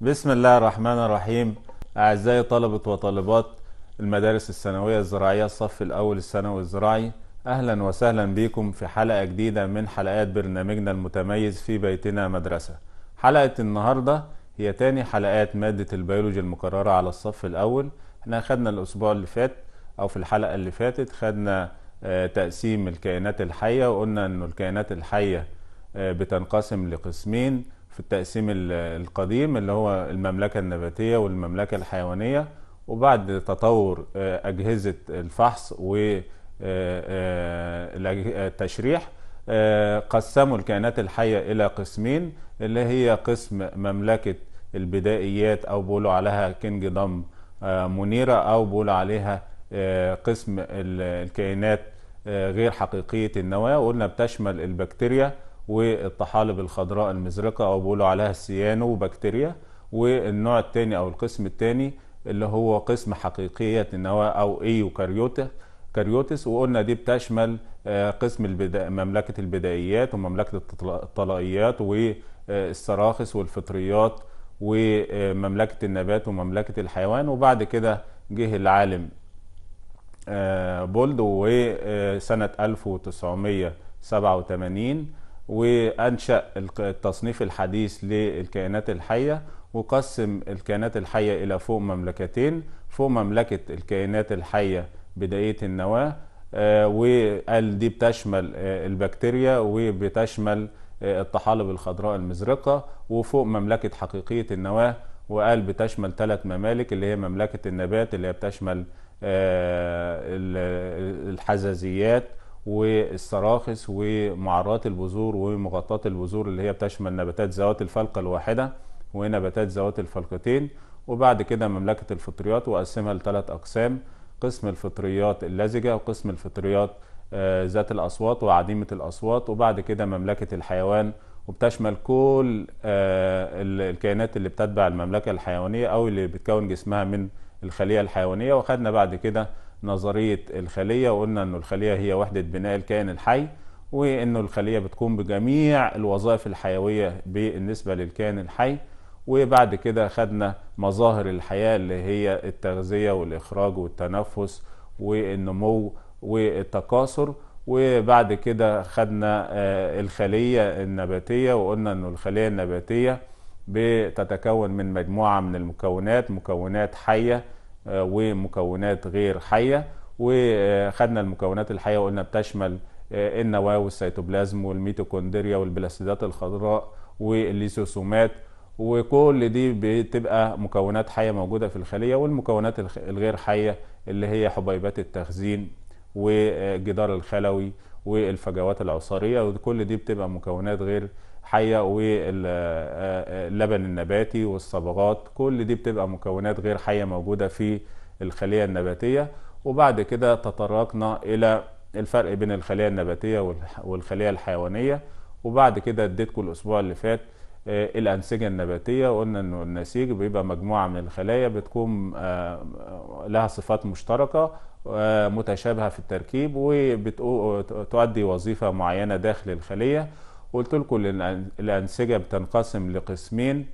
بسم الله الرحمن الرحيم أعزائي طلبة وطالبات المدارس الثانوية الزراعية الصف الأول الثانوي الزراعي أهلا وسهلا بكم في حلقة جديدة من حلقات برنامجنا المتميز في بيتنا مدرسة حلقة النهاردة هي تاني حلقات مادة البيولوجي المكررة على الصف الأول احنا خدنا الأسبوع اللي فات أو في الحلقة اللي فاتت خدنا آه، تقسيم الكائنات الحية وقلنا أن الكائنات الحية آه، بتنقسم لقسمين في التقسيم القديم اللي هو المملكة النباتية والمملكة الحيوانية وبعد تطور آه، أجهزة الفحص والتشريح آه، آه، قسموا الكائنات الحية إلى قسمين اللي هي قسم مملكة البدائيات أو بيقولوا عليها كينج دم منيرة أو بيقولوا عليها قسم الكائنات غير حقيقية النواة وقلنا بتشمل البكتيريا والطحالب الخضراء المزرقة أو بيقولوا عليها السيانو بكتيريا والنوع الثاني أو القسم الثاني اللي هو قسم حقيقية النواة أو إيوكاريوتس كاريوتس وقلنا دي بتشمل آه، قسم البدا... مملكة البدائيات ومملكة الطلائيات والصراخص والفطريات ومملكة النبات ومملكة الحيوان وبعد كده جه العالم آه، بولد وسنة 1987 وانشا التصنيف الحديث للكائنات الحيه وقسم الكائنات الحيه الى فوق مملكتين فوق مملكه الكائنات الحيه بدائيه النواه آه، وقال دي بتشمل آه، البكتيريا وبتشمل آه، الطحالب الخضراء المزرقه وفوق مملكه حقيقيه النواه وقال بتشمل ثلاث ممالك اللي هي مملكه النبات اللي هي بتشمل الحزازيات والصراخص ومعرات البذور ومغطاة البذور اللي هي بتشمل نباتات ذوات الفلقة الواحدة ونباتات ذوات الفلقتين وبعد كده مملكة الفطريات وقسمها لثلاث أقسام قسم الفطريات اللزجة وقسم الفطريات آه، ذات الأصوات وعديمة الأصوات وبعد كده مملكة الحيوان وبتشمل كل آه، الكائنات اللي بتتبع المملكة الحيوانية أو اللي بتكون جسمها من الخلية الحيوانية وخدنا بعد كده نظريه الخليه وقلنا ان الخليه هي وحده بناء الكائن الحي وانه الخليه بتقوم بجميع الوظائف الحيويه بالنسبه للكائن الحي وبعد كده خدنا مظاهر الحياه اللي هي التغذيه والاخراج والتنفس والنمو والتكاثر وبعد كده خدنا آه، الخليه النباتيه وقلنا أن الخليه النباتيه بتتكون من مجموعه من المكونات مكونات حيه آه، ومكونات غير حيه وخدنا المكونات الحيه وقلنا بتشمل آه، النواه والسيتوبلازم والميتوكوندريا والبلاستيدات الخضراء والليسوسومات وكل دي بتبقى مكونات حيه موجوده في الخليه والمكونات الغير حيه اللي هي حبيبات التخزين والجدار الخلوي والفجوات العصاريه وكل دي بتبقى مكونات غير حيه واللبن آه، آه، النباتي والصبغات كل دي بتبقى مكونات غير حيه موجوده في الخليه النباتيه وبعد كده تطرقنا الى الفرق بين الخليه النباتيه والخليه الحيوانيه وبعد كده اديتكم الاسبوع اللي فات آه، الانسجه النباتيه وقلنا انه النسيج بيبقى مجموعه من الخلايا بتكون لها صفات مشتركه متشابهه في التركيب وبتؤدي وظيفه معينه داخل الخليه وقلت لكم الأنسجة بتنقسم لقسمين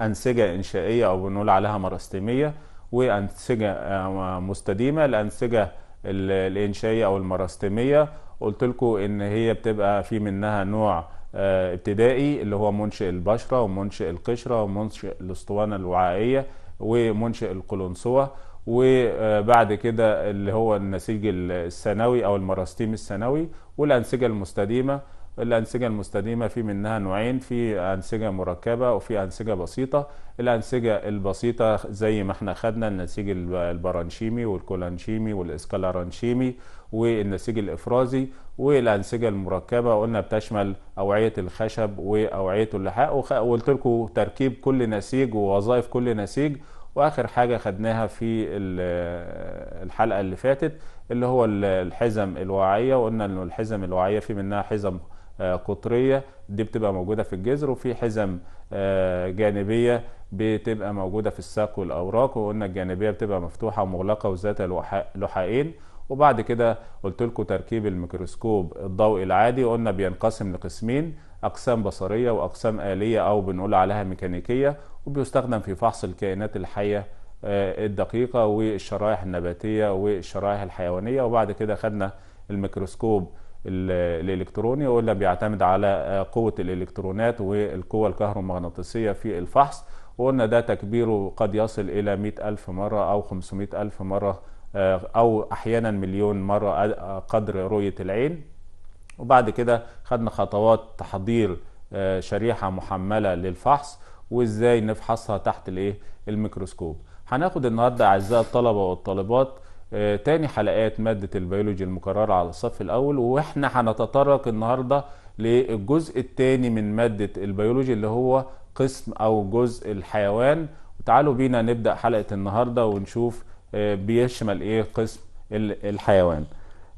أنسجة إنشائية أو بنقول عليها مراستيمية وأنسجة آه، مستديمة الأنسجة الإنشائية أو المراستيمية قلت لكم إن هي بتبقى في منها نوع آه، ابتدائي اللي هو منشئ البشرة ومنشئ القشرة ومنشئ الأسطوانة الوعائية ومنشئ القلنسوة وبعد آه، كده اللي هو النسيج الثانوي أو المراستيم الثانوي والأنسجة المستديمة الأنسجة المستديمة في منها نوعين في أنسجة مركبة وفي أنسجة بسيطة الأنسجة البسيطة زي ما احنا خدنا النسيج البرانشيمي والكولانشيمي والإسكالارانشيمي والنسيج الإفرازي والأنسجة المركبة قلنا بتشمل أوعية الخشب وأوعية اللحاء وقلت لكم تركيب كل نسيج ووظائف كل نسيج واخر حاجه خدناها في الحلقه اللي فاتت اللي هو الحزم الوعيه وقلنا ان الحزم الوعيه في منها حزم آه، قطريه دي بتبقى موجوده في الجذر وفي حزم آه، جانبيه بتبقى موجوده في الساق والاوراق وقلنا الجانبيه بتبقى مفتوحه ومغلقه وذات لحائين وبعد كده قلت لكم تركيب الميكروسكوب الضوئي العادي قلنا بينقسم لقسمين اقسام بصريه واقسام اليه او بنقول عليها ميكانيكيه وبيستخدم في فحص الكائنات الحيه آه، الدقيقه والشرائح النباتيه والشرائح الحيوانيه وبعد كده خدنا الميكروسكوب الالكتروني ولا بيعتمد على آه، قوه الالكترونات والقوه الكهرومغناطيسيه في الفحص وقلنا ده تكبيره قد يصل الى 100000 مره او 500000 مره آه، او احيانا مليون مره آه، قدر رؤيه العين وبعد كده خدنا خطوات تحضير شريحه محمله للفحص وازاي نفحصها تحت الايه الميكروسكوب هناخد النهارده اعزائي الطلبه والطالبات آه، تاني حلقات مادة البيولوجي المكررة على الصف الأول وإحنا هنتطرق النهاردة للجزء التاني من مادة البيولوجي اللي هو قسم أو جزء الحيوان وتعالوا بينا نبدأ حلقة النهاردة ونشوف آه، بيشمل إيه قسم الحيوان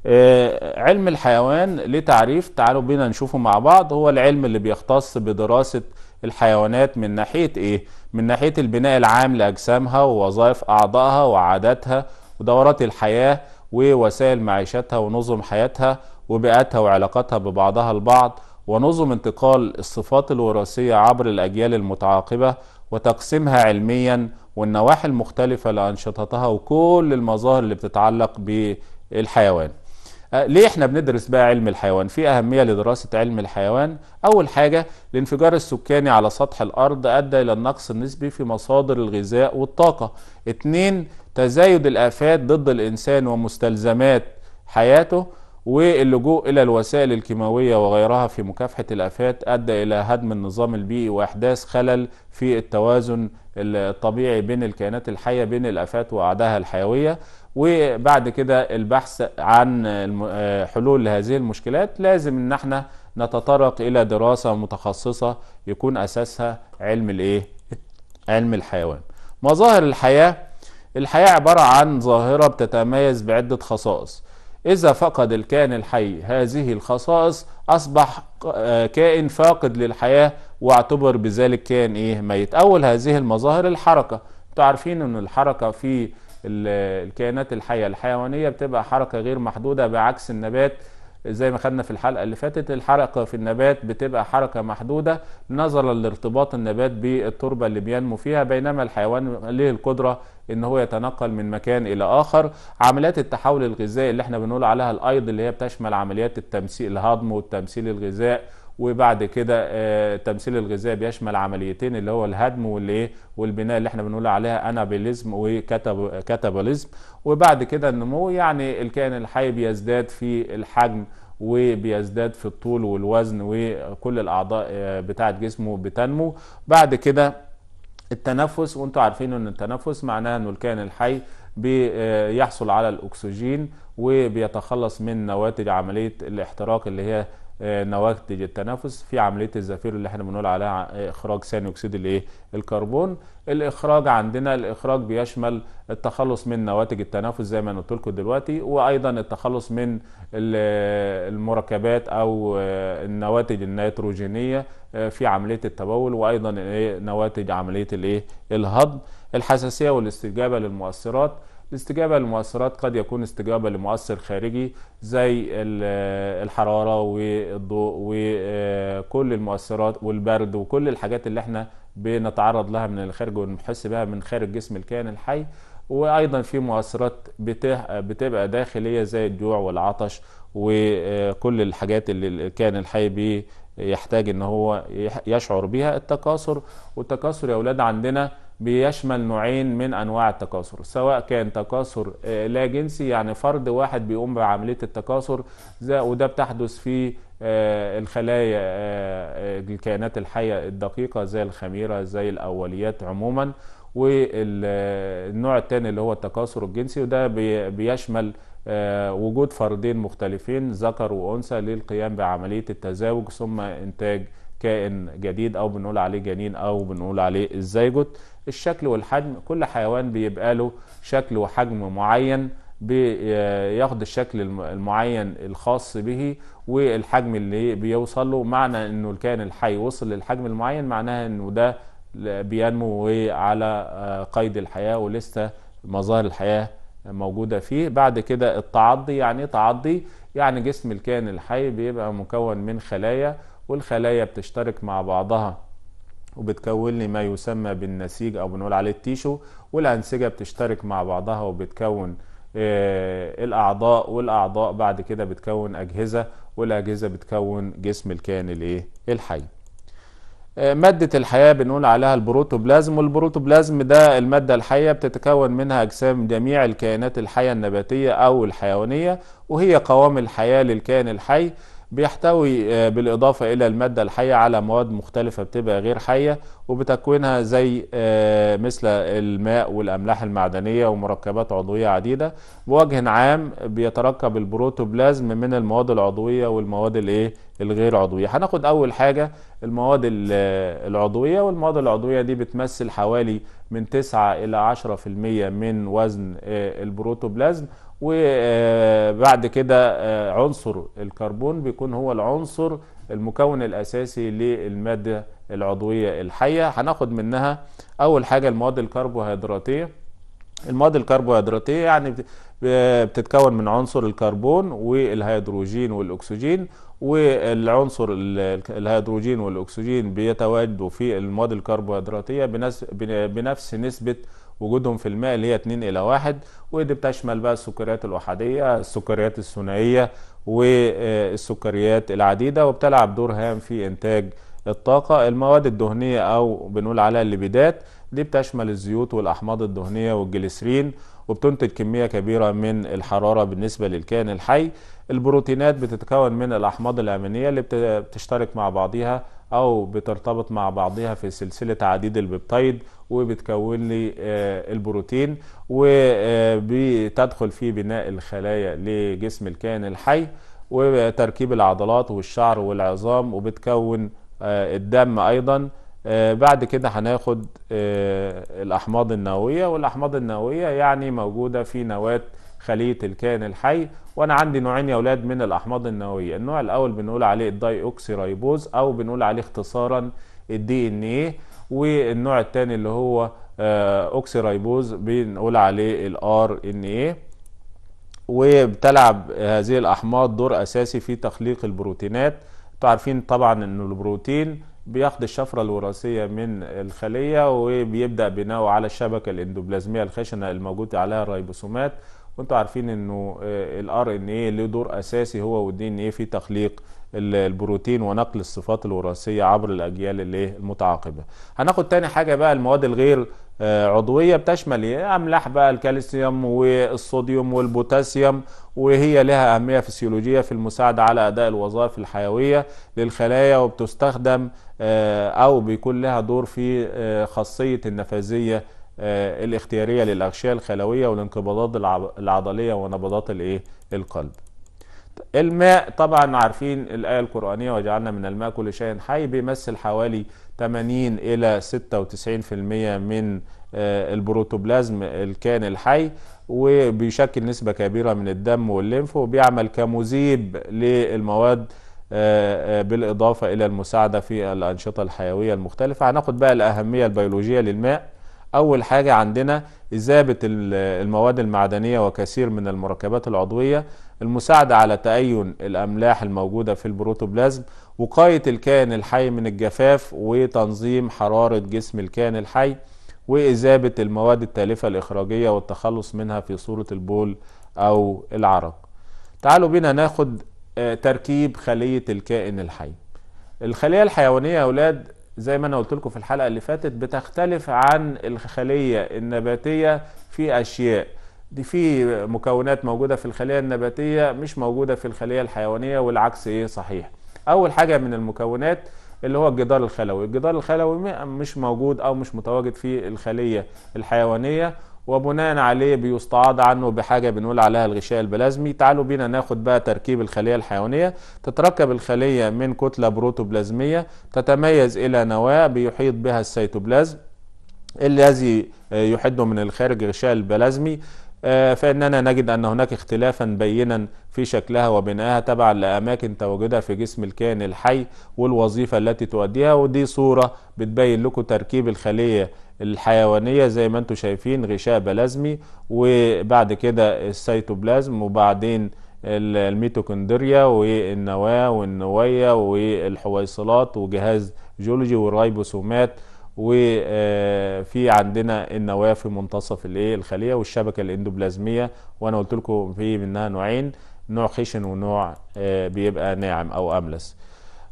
آه، علم الحيوان ليه تعريف تعالوا بينا نشوفه مع بعض هو العلم اللي بيختص بدراسة الحيوانات من ناحية إيه؟ من ناحية البناء العام لأجسامها ووظائف أعضائها وعاداتها ودورات الحياة ووسائل معيشتها ونظم حياتها وبيئتها وعلاقاتها ببعضها البعض ونظم انتقال الصفات الوراثية عبر الأجيال المتعاقبة وتقسيمها علميا والنواحي المختلفة لأنشطتها وكل المظاهر اللي بتتعلق بالحيوان أه، ليه احنا بندرس بقى علم الحيوان في اهميه لدراسه علم الحيوان اول حاجه الانفجار السكاني على سطح الارض ادى الى النقص النسبي في مصادر الغذاء والطاقه اتنين تزايد الآفات ضد الإنسان ومستلزمات حياته واللجوء إلى الوسائل الكيماوية وغيرها في مكافحة الآفات أدى إلى هدم النظام البيئي وإحداث خلل في التوازن الطبيعي بين الكائنات الحية بين الآفات وأعدائها الحيوية وبعد كده البحث عن آه، حلول لهذه المشكلات لازم ان احنا نتطرق الى دراسة متخصصة يكون اساسها علم الايه علم الحيوان مظاهر الحياة الحياة عبارة عن ظاهرة بتتميز بعدة خصائص إذا فقد الكائن الحي هذه الخصائص أصبح آه، كائن فاقد للحياة واعتبر بذلك كائن إيه ميت أول هذه المظاهر الحركة انتوا عارفين أن الحركة في الكائنات الحية الحيوانية بتبقى حركة غير محدودة بعكس النبات زي ما خدنا في الحلقه اللي فاتت الحركه في النبات بتبقى حركه محدوده نظرا لارتباط النبات بالتربه اللي بينمو فيها بينما الحيوان ليه القدره ان هو يتنقل من مكان الى اخر عمليات التحول الغذائي اللي احنا بنقول عليها الايض اللي هي بتشمل عمليات التمثيل الهضم والتمثيل الغذاء وبعد كده التمثيل آه، الغذائي بيشمل عمليتين اللي هو الهدم والايه والبناء اللي احنا بنقول عليها انابوليزم وكاتابوليزم وبعد كده النمو يعني الكائن الحي بيزداد في الحجم وبيزداد في الطول والوزن وكل الاعضاء آه، بتاعه جسمه بتنمو بعد كده التنفس وانتم عارفين ان التنفس معناه انه الكائن الحي بيحصل على الاكسجين وبيتخلص من نواتج عمليه الاحتراق اللي هي آه، نواتج التنفس في عمليه الزفير اللي احنا بنقول عليها آه، اخراج ثاني اكسيد الايه الكربون الاخراج عندنا الاخراج بيشمل التخلص من نواتج التنفس زي ما قلت لكم دلوقتي وايضا التخلص من آه، المركبات او النواتج النيتروجينيه في عمليه التبول وايضا إيه؟ نواتج عمليه الايه الهضم الحساسيه والاستجابه للمؤثرات الاستجابة للمؤثرات قد يكون استجابة لمؤثر خارجي زي الحرارة والضوء وكل المؤثرات والبرد وكل الحاجات اللي احنا بنتعرض لها من الخارج ونحس بها من خارج جسم الكائن الحي وايضا في مؤثرات بتبقى داخليه زي الجوع والعطش وكل الحاجات اللي الكائن الحي بيحتاج ان هو يشعر بها التكاثر والتكاثر يا اولاد عندنا بيشمل نوعين من انواع التكاثر سواء كان تكاثر آه، لا جنسي يعني فرد واحد بيقوم بعمليه التكاثر وده بتحدث في آه، الخلايا آه، الكائنات الحيه الدقيقه زي الخميره زي الاوليات عموما والنوع الثاني اللي هو التكاثر الجنسي وده بيشمل وجود فردين مختلفين ذكر وانثى للقيام بعمليه التزاوج ثم انتاج كائن جديد او بنقول عليه جنين او بنقول عليه الزيجوت الشكل والحجم كل حيوان بيبقى له شكل وحجم معين بياخد الشكل المعين الخاص به والحجم اللي بيوصل له معنى انه الكائن الحي وصل للحجم المعين معناها انه ده بينمو على آه، قيد الحياه ولسه مظاهر الحياه موجوده فيه بعد كده التعضي يعني إيه تعضي يعني جسم الكائن الحي بيبقى مكون من خلايا والخلايا بتشترك مع بعضها وبتكون لي ما يسمى بالنسيج او بنقول عليه التيشو والانسجه بتشترك مع بعضها وبتكون آه، الاعضاء والاعضاء بعد كده بتكون اجهزه والاجهزه بتكون جسم الكائن الايه الحي آه، مادة الحياة بنقول عليها البروتوبلازم والبروتوبلازم ده المادة الحية بتتكون منها أجسام جميع الكائنات الحية النباتية أو الحيوانية وهي قوام الحياة للكائن الحي بيحتوي آه، بالإضافة إلى المادة الحية على مواد مختلفة بتبقى غير حية وبتكوينها زي آه، مثل الماء والأملاح المعدنية ومركبات عضوية عديدة بوجه عام بيتركب البروتوبلازم من المواد العضوية والمواد الايه الغير عضوية هناخد أول حاجة المواد آه، العضوية والمواد العضوية دي بتمثل حوالي من 9 إلى 10% من وزن البروتوبلازم وبعد كده آه، عنصر الكربون بيكون هو العنصر المكون الأساسي للمادة العضوية الحية هناخد منها أول حاجة المواد الكربوهيدراتية المواد الكربوهيدراتية يعني آه، بتتكون من عنصر الكربون والهيدروجين والأكسجين والعنصر الهيدروجين والأكسجين بيتواجدوا في المواد الكربوهيدراتية بنفس نسبة وجودهم في الماء اللي هي 2 الى 1 ودي بتشمل بقى السكريات الاحاديه السكريات الثنائيه والسكريات العديده وبتلعب دور هام في انتاج الطاقه المواد الدهنيه او بنقول عليها الليبيدات دي بتشمل الزيوت والاحماض الدهنيه والجليسرين وبتنتج كميه كبيره من الحراره بالنسبه للكائن الحي البروتينات بتتكون من الاحماض الامينيه اللي بتشترك مع بعضها او بترتبط مع بعضها في سلسله عديد البيبتايد وبتكون لي آه، البروتين وبتدخل آه، في بناء الخلايا لجسم الكائن الحي وتركيب العضلات والشعر والعظام وبتكون آه، الدم ايضا بعد كده هناخد الاحماض النوويه والاحماض النوويه يعني موجوده في نواه خليه الكائن الحي وانا عندي نوعين يا اولاد من الاحماض النوويه النوع الاول بنقول عليه الداي اوكسي ريبوز او بنقول عليه اختصارا الدي ان ايه والنوع الثاني اللي هو آه، اوكسي ريبوز بنقول عليه الار ان ايه وبتلعب هذه الاحماض دور اساسي في تخليق البروتينات انتوا عارفين طبعا ان البروتين بياخد الشفرة الوراثية من الخلية وبيبدأ بناءه على الشبكة الاندوبلازمية الخشنة الموجودة عليها الريبوسومات وانتوا عارفين انه الار ان ايه له دور اساسي هو والدي ان ايه في تخليق البروتين ونقل الصفات الوراثيه عبر الاجيال اللي المتعاقبه هناخد تاني حاجه بقى المواد الغير آه، عضويه بتشمل ايه املاح بقى الكالسيوم والصوديوم والبوتاسيوم وهي لها اهميه فسيولوجيه في المساعده على اداء الوظائف الحيويه للخلايا وبتستخدم آه، او بيكون لها دور في آه، خاصيه النفاذيه آه، الاختياريه للاغشيه الخلويه والانقباضات العضليه ونبضات الايه القلب الماء طبعا عارفين الآية القرآنية وجعلنا من الماء كل شيء حي بيمثل حوالي 80 إلى 96% من آه، البروتوبلازم الكائن الحي وبيشكل نسبة كبيرة من الدم والليمف وبيعمل كمذيب للمواد آه، بالإضافة إلى المساعدة في الأنشطة الحيوية المختلفة هناخد بقى الأهمية البيولوجية للماء أول حاجة عندنا إذابة المواد المعدنية وكثير من المركبات العضوية المساعدة على تأين الأملاح الموجودة في البروتوبلازم وقاية الكائن الحي من الجفاف وتنظيم حرارة جسم الكائن الحي وإذابة المواد التالفة الإخراجية والتخلص منها في صورة البول أو العرق تعالوا بينا ناخد آه، تركيب خلية الكائن الحي الخلية الحيوانية يا أولاد زي ما انا قلت لكم في الحلقه اللي فاتت بتختلف عن الخليه النباتيه في اشياء دي في مكونات موجوده في الخليه النباتيه مش موجوده في الخليه الحيوانيه والعكس ايه صحيح اول حاجه من المكونات اللي هو الجدار الخلوي الجدار الخلوي مش موجود او مش متواجد في الخليه الحيوانيه وبناء عليه بيستعاض عنه بحاجة بنقول عليها الغشاء البلازمي تعالوا بينا ناخد بقى تركيب الخلية الحيوانية تتركب الخلية من كتلة بروتوبلازمية تتميز إلى نواة بيحيط بها السيتوبلازم الذي آه، يحد من الخارج غشاء البلازمي آه، فإننا نجد أن هناك اختلافا بينا في شكلها وبنائها تبعا لأماكن تواجدها في جسم الكائن الحي والوظيفة التي تؤديها ودي صورة بتبين لكم تركيب الخلية الحيوانية زي ما انتم شايفين غشاء بلازمي وبعد كده السيتوبلازم وبعدين الميتوكوندريا والنواة والنوية والحويصلات وجهاز جيولوجي والريبوسومات وفي آه، عندنا النواة في منتصف الايه الخلية والشبكة الاندوبلازمية وانا قلت لكم في منها نوعين نوع خشن ونوع آه، بيبقى ناعم او املس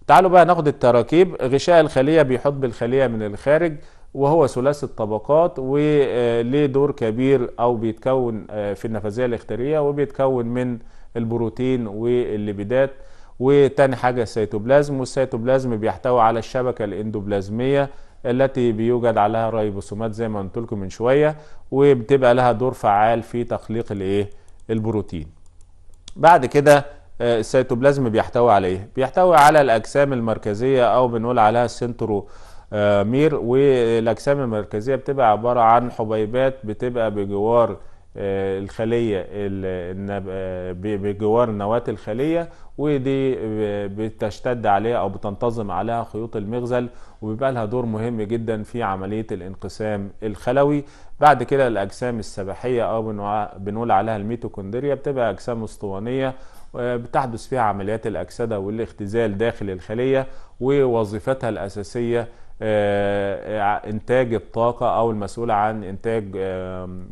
تعالوا بقى ناخد التراكيب غشاء الخلية بيحط بالخلية من الخارج وهو ثلاثي الطبقات وليه آه، دور كبير او بيتكون آه، في النفاذيه الاختياريه وبيتكون من البروتين والليبيدات وتاني حاجه السيتوبلازم والسيتوبلازم بيحتوي على الشبكه الاندوبلازميه التي بيوجد عليها ريبوسومات زي ما قلت لكم من شويه وبتبقى لها دور فعال في تخليق الايه البروتين بعد كده آه، السيتوبلازم بيحتوي على ايه بيحتوي على الاجسام المركزيه او بنقول عليها السنترو آه، مير والاجسام المركزيه بتبقى عباره عن حبيبات بتبقى بجوار آه، الخليه آه، بجوار نواه الخليه ودي بتشتد عليها او بتنتظم عليها خيوط المغزل وبيبقى لها دور مهم جدا في عمليه الانقسام الخلوي بعد كده الاجسام السباحيه او بنقول عليها الميتوكوندريا بتبقى اجسام اسطوانيه بتحدث فيها عمليات الاكسده والاختزال داخل الخليه ووظيفتها الاساسيه آه، آه، انتاج الطاقه او المسؤوله عن انتاج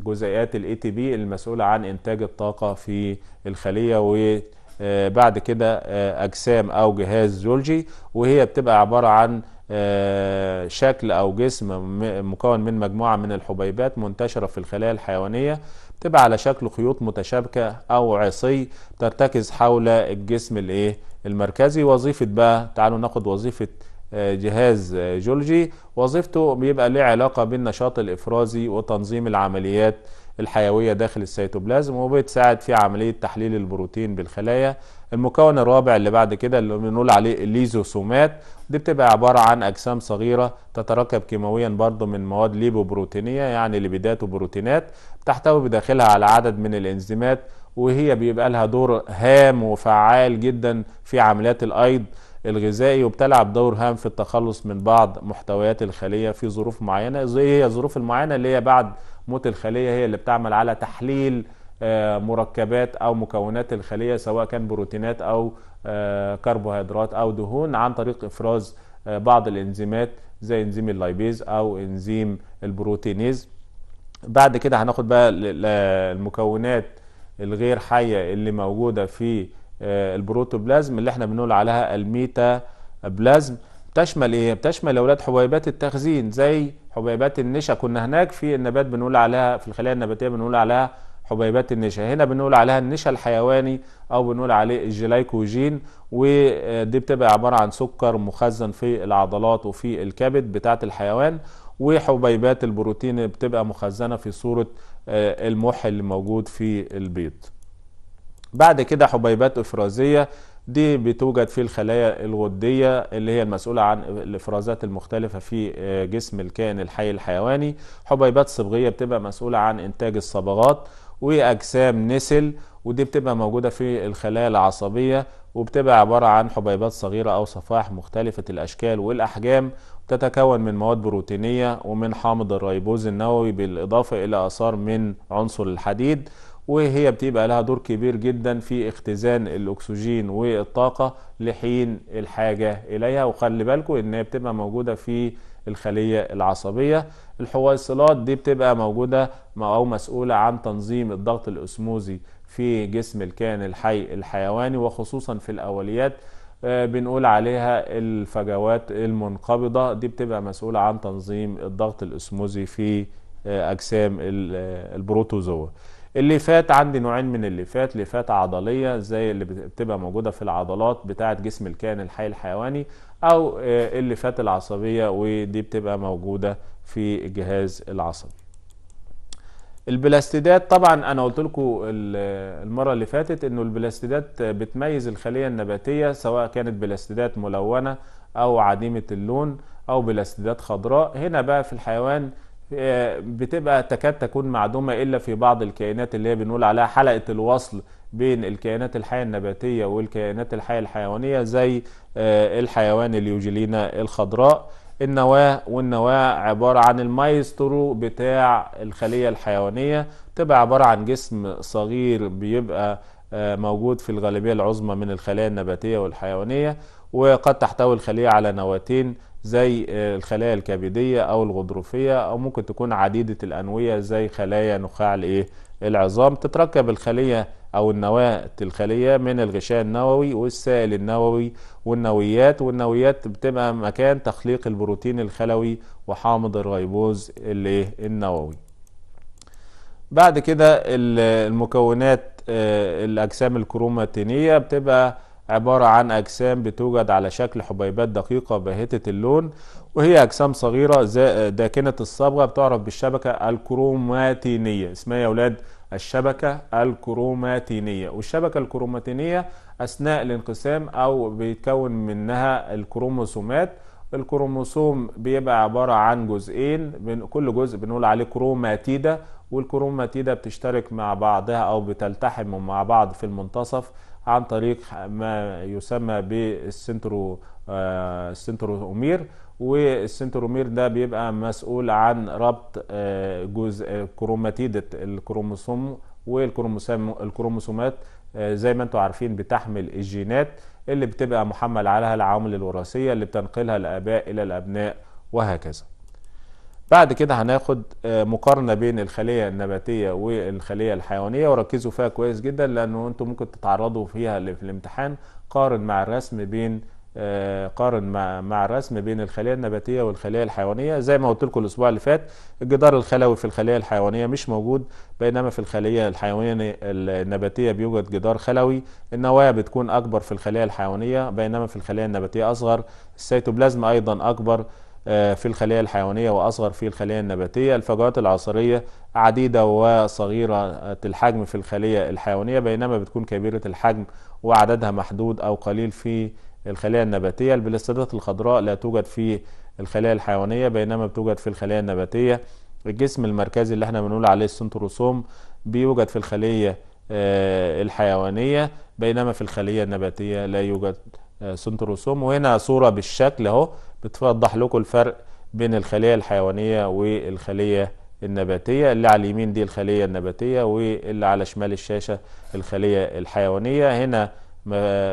جزيئات الاي تي بي المسؤوله عن انتاج الطاقه في الخليه وبعد آه، كده اجسام او جهاز زولجي وهي بتبقى عباره عن شكل او جسم مكون من مجموعه من الحبيبات منتشره في الخلايا الحيوانيه بتبقى على شكل خيوط متشابكه او عصي ترتكز حول الجسم الايه المركزي وظيفه بقى تعالوا ناخد وظيفه جهاز جولجي وظيفته بيبقى ليه علاقه بالنشاط الافرازي وتنظيم العمليات الحيويه داخل السيتوبلازم وبتساعد في عمليه تحليل البروتين بالخلايا المكون الرابع اللي بعد كده اللي بنقول عليه الليزوسومات دي بتبقى عباره عن اجسام صغيره تتركب كيماويا برضه من مواد ليبوبروتينيه يعني ليبيدات وبروتينات بتحتوي بداخلها على عدد من الانزيمات وهي بيبقى لها دور هام وفعال جدا في عمليات الايض الغذائي وبتلعب دور هام في التخلص من بعض محتويات الخليه في ظروف معينه زي هي الظروف المعينه اللي هي بعد موت الخليه هي اللي بتعمل على تحليل آه، مركبات او مكونات الخليه سواء كان بروتينات او آه، كربوهيدرات او دهون عن طريق افراز آه، بعض الانزيمات زي انزيم اللايبيز او انزيم البروتينيز بعد كده هناخد بقى المكونات الغير حيه اللي موجوده في آه، البروتوبلازم اللي احنا بنقول عليها الميتا بلازم بتشمل ايه بتشمل اولاد حبيبات التخزين زي حبيبات النشا كنا هناك في النبات بنقول عليها في الخلايا النباتيه بنقول عليها حبيبات النشا هنا بنقول عليها النشا الحيواني او بنقول عليه الجلايكوجين ودي بتبقى عباره عن سكر مخزن في العضلات وفي الكبد بتاعه الحيوان وحبيبات البروتين بتبقى مخزنه في صوره آه، المح اللي موجود في البيض بعد كده حبيبات افرازيه دي بتوجد في الخلايا الغدية اللي هي المسؤولة عن الإفرازات المختلفة في آه، جسم الكائن الحي الحيواني حبيبات صبغية بتبقى مسؤولة عن إنتاج الصبغات وأجسام نسل ودي بتبقى موجودة في الخلايا العصبية وبتبقى عبارة عن حبيبات صغيرة أو صفائح مختلفة الأشكال والأحجام تتكون من مواد بروتينية ومن حامض الريبوز النووي بالإضافة إلى آثار من عنصر الحديد وهي بتبقى لها دور كبير جدا في اختزان الاكسجين والطاقه لحين الحاجه اليها وخلي بالكم ان هي بتبقى موجوده في الخليه العصبيه الحويصلات دي بتبقى موجوده او مسؤوله عن تنظيم الضغط الاسموزي في جسم الكائن الحي الحيواني وخصوصا في الاوليات آه، بنقول عليها الفجوات المنقبضه دي بتبقى مسؤوله عن تنظيم الضغط الاسموزي في آه، اجسام آه، البروتوزوا الليفات عندي نوعين من الليفات فات عضليه زي اللي بتبقى موجوده في العضلات بتاعه جسم الكائن الحي الحيواني او آه، الليفات العصبيه ودي بتبقى موجوده في الجهاز العصبي البلاستيدات طبعا انا قلت لكم المره اللي فاتت انه البلاستيدات بتميز الخليه النباتيه سواء كانت بلاستيدات ملونه او عديمه اللون او بلاستيدات خضراء هنا بقى في الحيوان آه، بتبقى تكاد تكون معدومة إلا في بعض الكائنات اللي هي بنقول عليها حلقة الوصل بين الكائنات الحية النباتية والكائنات الحية الحيوانية زي آه، الحيوان اليوجيلينا الخضراء النواة والنواة عبارة عن المايسترو بتاع الخلية الحيوانية تبقى عبارة عن جسم صغير بيبقى آه، موجود في الغالبية العظمى من الخلايا النباتية والحيوانية وقد تحتوي الخلية على نواتين زي الخلايا الكبدية أو الغضروفية أو ممكن تكون عديدة الأنوية زي خلايا نخاع الإيه العظام تتركب الخلية أو النواة الخلية من الغشاء النووي والسائل النووي والنويات والنويات بتبقى مكان تخليق البروتين الخلوي وحامض الريبوز إيه، النووي بعد كده المكونات آه، الأجسام الكروماتينية بتبقى عبارة عن أجسام بتوجد على شكل حبيبات دقيقة باهتة اللون وهي أجسام صغيرة داكنة الصبغة بتعرف بالشبكة الكروماتينية اسمها يا أولاد الشبكة الكروماتينية والشبكة الكروماتينية أثناء الانقسام أو بيتكون منها الكروموسومات الكروموسوم بيبقى عبارة عن جزئين كل جزء بنقول عليه كروماتيدة والكروماتيدة بتشترك مع بعضها أو بتلتحم مع بعض في المنتصف عن طريق ما يسمى بالسنترو السنترومير آه، والسنترومير ده بيبقى مسؤول عن ربط آه، جزء كروماتيدة الكروموسوم والكروموسومات آه، زي ما انتم عارفين بتحمل الجينات اللي بتبقى محمل عليها العوامل الوراثية اللي بتنقلها الآباء إلى الأبناء وهكذا بعد كده هناخد آه، مقارنه بين الخليه النباتيه والخليه الحيوانيه وركزوا فيها كويس جدا لانه انتم ممكن تتعرضوا فيها في الامتحان قارن مع الرسم بين آه، قارن مع مع الرسم بين الخليه النباتيه والخليه الحيوانيه زي ما قلت لكم الاسبوع اللي فات الجدار الخلوي في الخليه الحيوانيه مش موجود بينما في الخليه الحيوانيه النباتيه بيوجد جدار خلوي النوايا بتكون اكبر في الخليه الحيوانيه بينما في الخليه النباتيه اصغر السيتوبلازم ايضا اكبر آه، في الخلايا الحيوانية وأصغر في الخلايا النباتية الفجوات العصرية عديدة وصغيرة آه، الحجم في الخلية الحيوانية بينما بتكون كبيرة الحجم وعددها محدود أو قليل في الخلايا النباتية البلاستيدات الخضراء لا توجد في الخلايا الحيوانية بينما بتوجد في الخلايا النباتية الجسم المركزي اللي احنا بنقول عليه السنتروسوم بيوجد في الخلية آه، الحيوانية بينما في الخلية النباتية لا يوجد سنتروسوم وهنا صورة بالشكل اهو بتوضح لكم الفرق بين الخلية الحيوانية والخلية النباتية اللي على اليمين دي الخلية النباتية واللي على شمال الشاشة الخلية الحيوانية هنا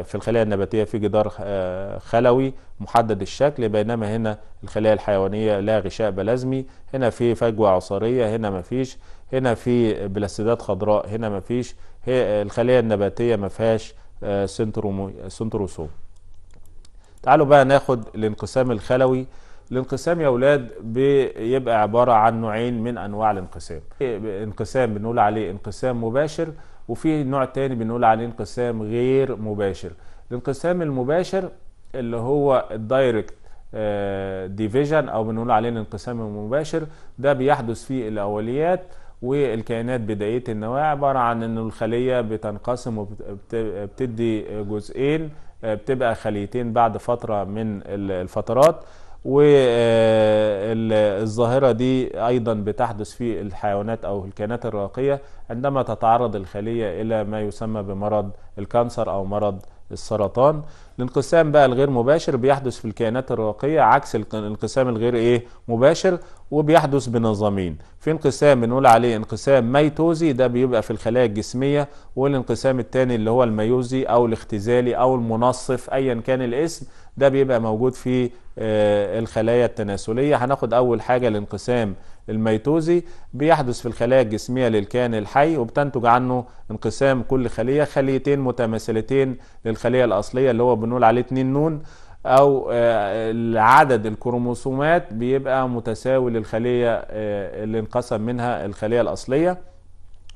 في الخلية النباتية في جدار آه، خلوي محدد الشكل بينما هنا الخلية الحيوانية لا غشاء بلازمي هنا في فجوة عصارية هنا مفيش هنا في بلاستيدات خضراء هنا مفيش الخلية النباتية مفيهاش آه، سنتروسوم تعالوا بقى ناخد الانقسام الخلوي الانقسام يا اولاد بيبقى عباره عن نوعين من انواع الانقسام انقسام بنقول عليه انقسام مباشر وفي نوع تاني بنقول عليه انقسام غير مباشر الانقسام المباشر اللي هو الدايركت ديفيجن آه، او بنقول عليه الانقسام المباشر ده بيحدث في الاوليات والكائنات بدائيه النواة عباره عن ان الخليه بتنقسم وبتدي جزئين آه، بتبقى خليتين بعد فترة من الفترات والظاهرة دي أيضا بتحدث في الحيوانات أو الكائنات الراقية عندما تتعرض الخلية إلى ما يسمى بمرض الكانسر أو مرض السرطان الانقسام بقى الغير مباشر بيحدث في الكائنات الرواقية عكس الانقسام الغير ايه مباشر وبيحدث بنظامين في انقسام بنقول عليه انقسام ميتوزي ده بيبقى في الخلايا الجسمية والانقسام الثاني اللي هو الميوزي او الاختزالي او المنصف ايا كان الاسم ده بيبقى موجود في آه، الخلايا التناسلية هناخد اول حاجة الانقسام الميتوزي بيحدث في الخلايا الجسمية للكائن الحي وبتنتج عنه انقسام كل خلية خليتين متماثلتين للخلية الأصلية اللي هو بنقول عليه 2 نون أو آه، عدد الكروموسومات بيبقى متساوي للخلية آه، اللي انقسم منها الخلية الأصلية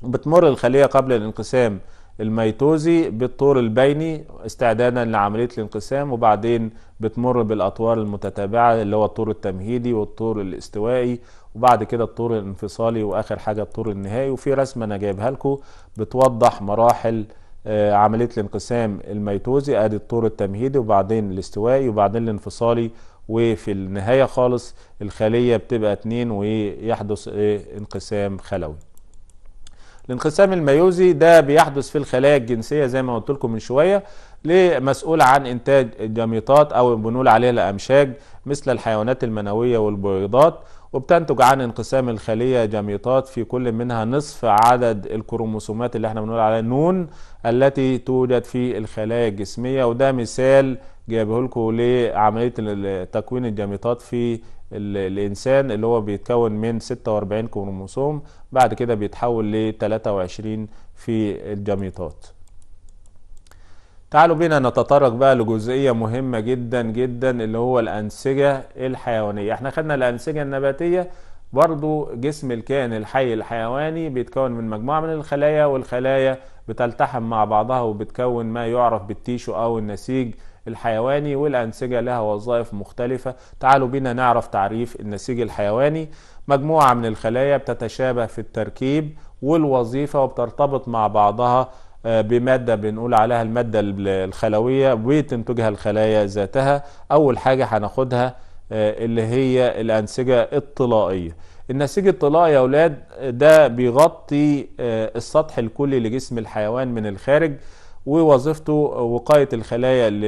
بتمر الخلية قبل الانقسام الميتوزي بالطور البيني استعدادا لعملية الانقسام وبعدين بتمر بالأطوار المتتابعة اللي هو الطور التمهيدي والطور الاستوائي وبعد كده الطور الانفصالي واخر حاجه الطور النهائي وفي رسمه انا جايبها لكم بتوضح مراحل آه، عمليه الانقسام الميتوزي ادي الطور التمهيدي وبعدين الاستوائي وبعدين الانفصالي وفي النهايه خالص الخليه بتبقى اتنين ويحدث ايه انقسام خلوي الانقسام الميوزي ده بيحدث في الخلايا الجنسيه زي ما قلت لكم من شويه ليه مسؤول عن انتاج الجميطات او بنقول عليها الامشاج مثل الحيوانات المنويه والبويضات وبتنتج عن انقسام الخلية جميطات في كل منها نصف عدد الكروموسومات اللي احنا بنقول عليها نون التي توجد في الخلايا الجسمية وده مثال جايبه لكم لعملية تكوين الجميطات في الإنسان اللي هو بيتكون من 46 كروموسوم بعد كده بيتحول ل 23 في الجميطات تعالوا بينا نتطرق بقى لجزئية مهمة جدا جدا اللي هو الأنسجة الحيوانية احنا خدنا الأنسجة النباتية برضو جسم الكائن الحي الحيواني بيتكون من مجموعة من الخلايا والخلايا بتلتحم مع بعضها وبتكون ما يعرف بالتيشو أو النسيج الحيواني والأنسجة لها وظائف مختلفة تعالوا بينا نعرف تعريف النسيج الحيواني مجموعة من الخلايا بتتشابه في التركيب والوظيفة وبترتبط مع بعضها آه، بمادة بنقول عليها المادة الخلوية وتنتجها الخلايا ذاتها أول حاجة هناخدها آه، اللي هي الأنسجة الطلائية النسيج الطلائي يا أولاد ده بيغطي آه، السطح الكلي لجسم الحيوان من الخارج ووظيفته وقاية الخلايا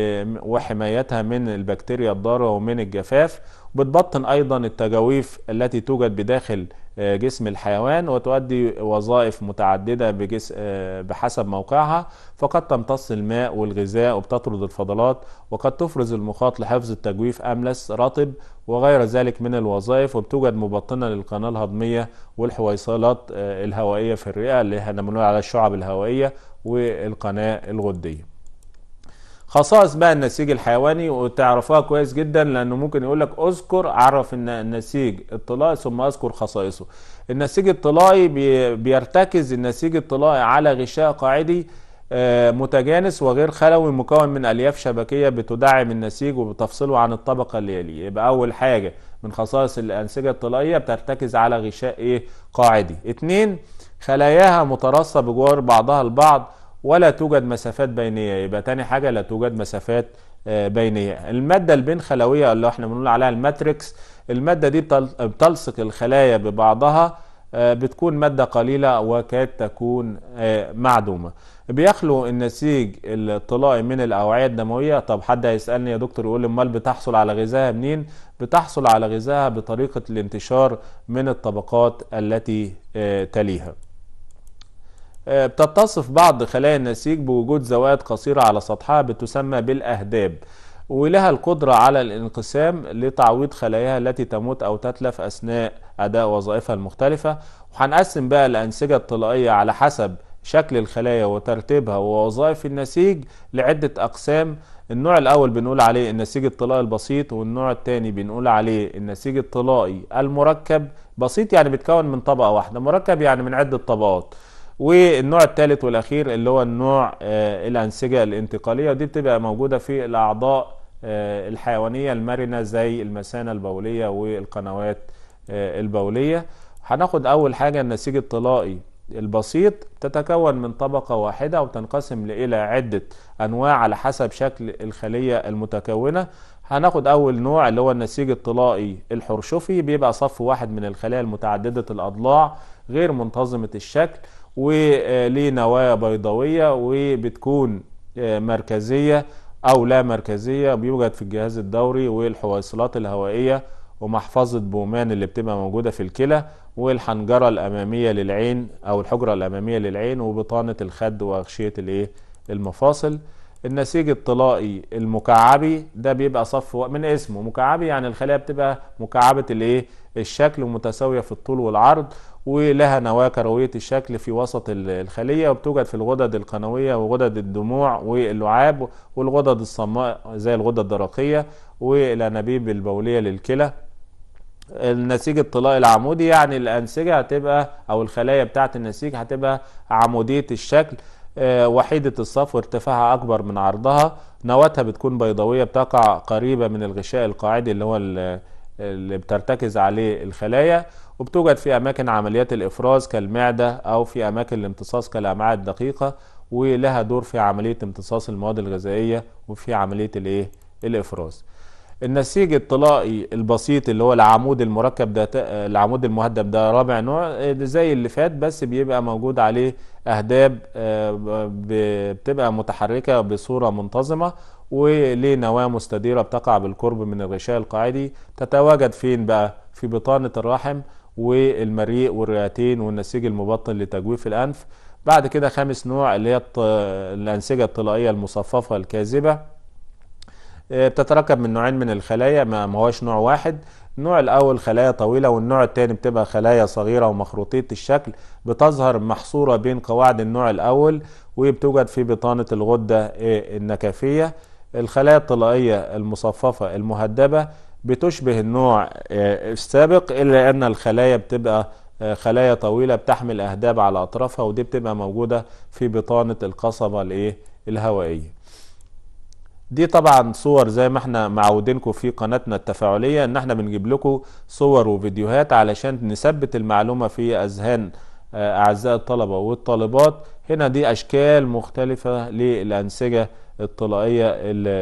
وحمايتها من البكتيريا الضارة ومن الجفاف بتبطن أيضا التجاويف التي توجد بداخل جسم الحيوان وتؤدي وظائف متعددة آه، بحسب موقعها فقد تمتص الماء والغذاء وبتطرد الفضلات وقد تفرز المخاط لحفظ التجويف أملس رطب وغير ذلك من الوظائف وبتوجد مبطنة للقناة الهضمية والحويصلات آه، الهوائية في الرئة اللي احنا بنقول عليها الشعب الهوائية والقناة الغدية خصائص بقى النسيج الحيواني وتعرفوها كويس جدا لانه ممكن يقول لك اذكر عرف النسيج الطلائي ثم اذكر خصائصه النسيج الطلائي بيرتكز النسيج الطلائي على غشاء قاعدي آه، متجانس وغير خلوي مكون من الياف شبكيه بتدعم النسيج وبتفصله عن الطبقه اللي يليه، يبقى اول حاجه من خصائص الانسجه الطلائيه بترتكز على غشاء ايه قاعدي اثنين خلاياها مترصه بجوار بعضها البعض ولا توجد مسافات بينيه يبقى تاني حاجه لا توجد مسافات آه، بينيه الماده البين خلويه اللي احنا بنقول عليها الماتريكس الماده دي بتلصق الخلايا ببعضها آه، بتكون ماده قليله وكاد تكون آه، معدومه بيخلو النسيج الطلائي من الاوعيه الدمويه طب حد هيسالني يا دكتور يقول امال بتحصل على غذائها منين بتحصل على غذائها بطريقه الانتشار من الطبقات التي تليها آه، بتتصف بعض خلايا النسيج بوجود زوائد قصيرة على سطحها بتسمى بالأهداب ولها القدرة على الانقسام لتعويض خلاياها التي تموت أو تتلف أثناء أداء وظائفها المختلفة وهنقسم بقى الأنسجة الطلائية على حسب شكل الخلايا وترتيبها ووظائف النسيج لعدة أقسام النوع الأول بنقول عليه النسيج الطلائي البسيط والنوع الثاني بنقول عليه النسيج الطلائي المركب بسيط يعني بيتكون من طبقة واحدة مركب يعني من عدة طبقات والنوع الثالث والاخير اللي هو النوع آه، الانسجه الانتقاليه ودي بتبقى موجوده في الاعضاء آه، الحيوانيه المرنه زي المثانه البوليه والقنوات آه، البوليه هناخد اول حاجه النسيج الطلائي البسيط تتكون من طبقة واحدة وتنقسم إلى عدة أنواع على حسب شكل الخلية المتكونة هناخد أول نوع اللي هو النسيج الطلائي الحرشفي بيبقى صف واحد من الخلايا المتعددة الأضلاع غير منتظمة الشكل وليه نوايا بيضاوية وبتكون آه، مركزية أو لا مركزية بيوجد في الجهاز الدوري والحويصلات الهوائية ومحفظة بومان اللي بتبقى موجودة في الكلى والحنجرة الأمامية للعين أو الحجرة الأمامية للعين وبطانة الخد وأغشية المفاصل النسيج الطلائي المكعبي ده بيبقى صف من اسمه مكعبي يعني الخلايا بتبقى مكعبة الايه الشكل ومتساوية في الطول والعرض ولها نواة كروية الشكل في وسط الخلية وبتوجد في الغدد القنوية وغدد الدموع واللعاب والغدد الصماء زي الغدد الدرقية والأنابيب البولية للكلى النسيج الطلائي العمودي يعني الأنسجة هتبقى أو الخلايا بتاعة النسيج هتبقى عمودية الشكل آه، وحيدة الصف وارتفاعها أكبر من عرضها نواتها بتكون بيضاوية بتقع قريبة من الغشاء القاعدي اللي هو اللي بترتكز عليه الخلايا وبتوجد في أماكن عمليات الإفراز كالمعدة أو في أماكن الامتصاص كالأمعاء الدقيقة ولها دور في عملية امتصاص المواد الغذائية وفي عملية الإيه؟ الإفراز. النسيج الطلائي البسيط اللي هو العمود المركب ده آه، العمود المهدب ده رابع نوع آه، زي اللي فات بس بيبقى موجود عليه اهداب آه، بتبقى متحركه بصوره منتظمه وليه نواه مستديره بتقع بالقرب من الغشاء القاعدي تتواجد فين بقى في بطانه الرحم والمريء والرئتين والنسيج المبطن لتجويف الانف بعد كده خامس نوع اللي هي الانسجه الطلائيه المصففه الكاذبه آه، بتتركب من نوعين من الخلايا ما هوش نوع واحد النوع الاول خلايا طويله والنوع الثاني بتبقى خلايا صغيره ومخروطيه الشكل بتظهر محصوره بين قواعد النوع الاول وبتوجد في بطانه الغده إيه، النكفيه الخلايا الطلائيه المصففه المهدبه بتشبه النوع إيه، السابق الا ان الخلايا بتبقى إيه، خلايا طويله بتحمل اهداب على اطرافها ودي بتبقى موجوده في بطانه القصبه الايه الهوائيه دي طبعا صور زي ما احنا معودينكم في قناتنا التفاعلية ان احنا بنجيب لكم صور وفيديوهات علشان نثبت المعلومة في اذهان آه، اعزائي الطلبة والطالبات هنا دي اشكال مختلفة للانسجة الطلائية